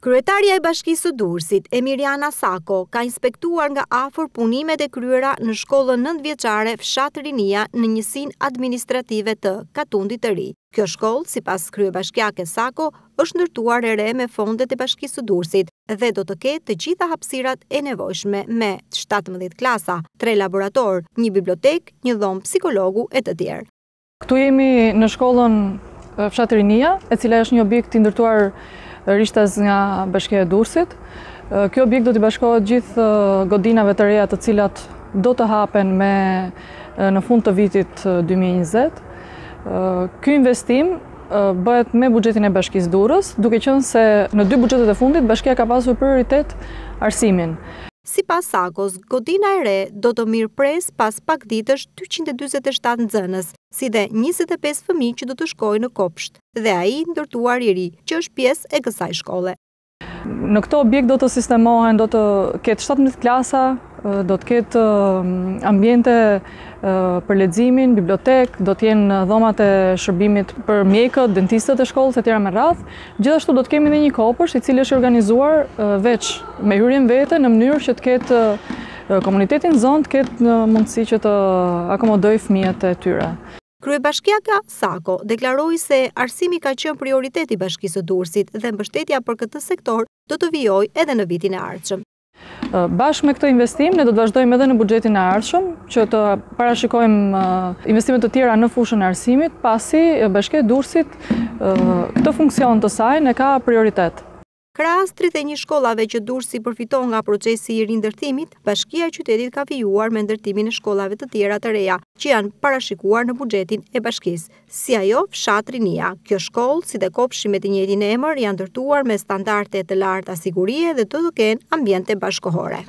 Kryetaria i bashkisë dursit, Emiriana Sako, ka inspektuar nga afor punimet e kryera në shkollën nëndvjeqare fshat rinia në njësin administrative të katundit të ri. Kjo shkollë, si pas krye bashkjake Sako, është nërtuar e re me fondet e bashkisë dursit dhe do të ketë të gjitha hapsirat e nevojshme me 17 klasa, 3 laborator, një bibliotek, një dhomë psikologu e të tjerë. Këtu jemi në shkollën fshat rinia, e cila është një objekt të ndërtuar rishtas nga bashkje e dursit. Kjo objekt do t'i bashkohet gjithë godinave të reja të cilat do të hapen me në fund të vitit 2020. Ky investim bëhet me buxhetin e bashkisë Durrës, duke qenë se në dy buxhetet e fundit bashkia ka pasur prioritet arsimin. Si pas godina e re do të mirë pres pas pak ditësh 247 nëzënës, si dhe 25 fëmi që do të shkojnë në kopsht dhe a i ndërtuar i ri, që është pjesë e kësaj shkolle. Në këto objekt do të sistemohen, do të ketë 17 klasa, do të ketë ambjente për ledzimin, bibliotek, do të jenë dhomat e shërbimit për mjekët, dentistët e shkollës e tjera me rrath. Gjithashtu do të kemi dhe një që i cilë është organizuar veç me hyrjen vete në mënyrë që të ketë komunitetin zonë të ketë mundësi që të akomodoj fëmijët e tyre. Kryebashkiaka Sako deklaroi se arsimi ka qënë prioriteti bashkisë së Durrësit dhe mbështetja për këtë sektor do të vijojë edhe në vitin e ardhshëm. Bashkë me këtë investim, ne do të vazhdojmë edhe në bugjetin e ardhshëm që të parashikojmë investime të tjera në fushën e arsimit, pasi bashkia e Durrësit këtë funksion të saj e ka prioritet. Kras 31 shkollave që durë si përfiton nga procesi i rindërtimit, bashkia e qytetit ka fijuar me ndërtimin e shkollave të tjera të reja, që janë parashikuar në bugjetin e bashkis. Si ajo, fshatri nia, kjo shkollë, si dhe kopshi me të njëtin e emër, janë dërtuar me standarte të larta sigurie dhe të duken ambjente bashkohore.